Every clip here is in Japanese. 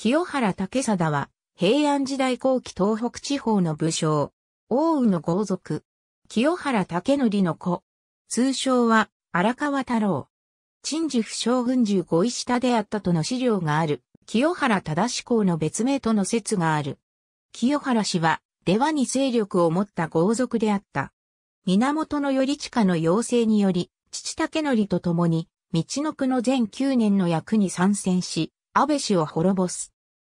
清原武貞は、平安時代後期東北地方の武将、王宇の豪族、清原武則の子、通称は荒川太郎。陳寿府将軍十五位下であったとの資料がある、清原忠志公の別名との説がある。清原氏は、出羽に勢力を持った豪族であった。源頼親の要請により、父武則と共に、道の区の全9年の役に参戦し、安倍氏を滅ぼす。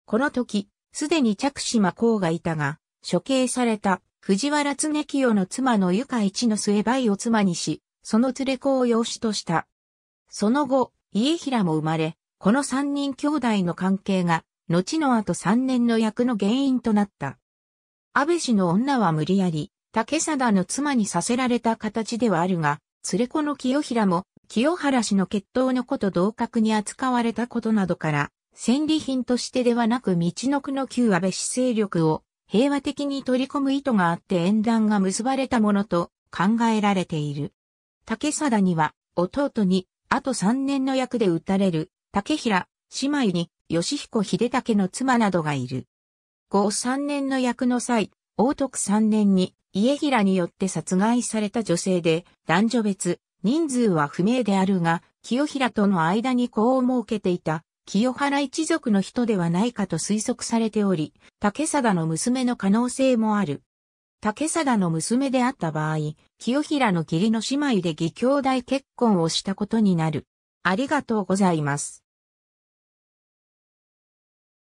この時、すでに着島公がいたが、処刑された藤原常清の妻の床一の末倍を妻にし、その連れ子を養子とした。その後、家平も生まれ、この三人兄弟の関係が、後の後三年の役の原因となった。安倍氏の女は無理やり、竹貞の妻にさせられた形ではあるが、連れ子の清平も清原氏の血統の子と同格に扱われたことなどから、戦利品としてではなく道の区の旧安倍氏勢力を平和的に取り込む意図があって縁談が結ばれたものと考えられている。竹貞には弟にあと3年の役で撃たれる竹平姉妹に吉彦秀武の妻などがいる。後3年の役の際、大徳3年に家平によって殺害された女性で男女別人数は不明であるが、清平との間に子を設けていた、清原一族の人ではないかと推測されており、竹貞の娘の可能性もある。竹貞の娘であった場合、清平の義理の姉妹で義兄弟結婚をしたことになる。ありがとうございます。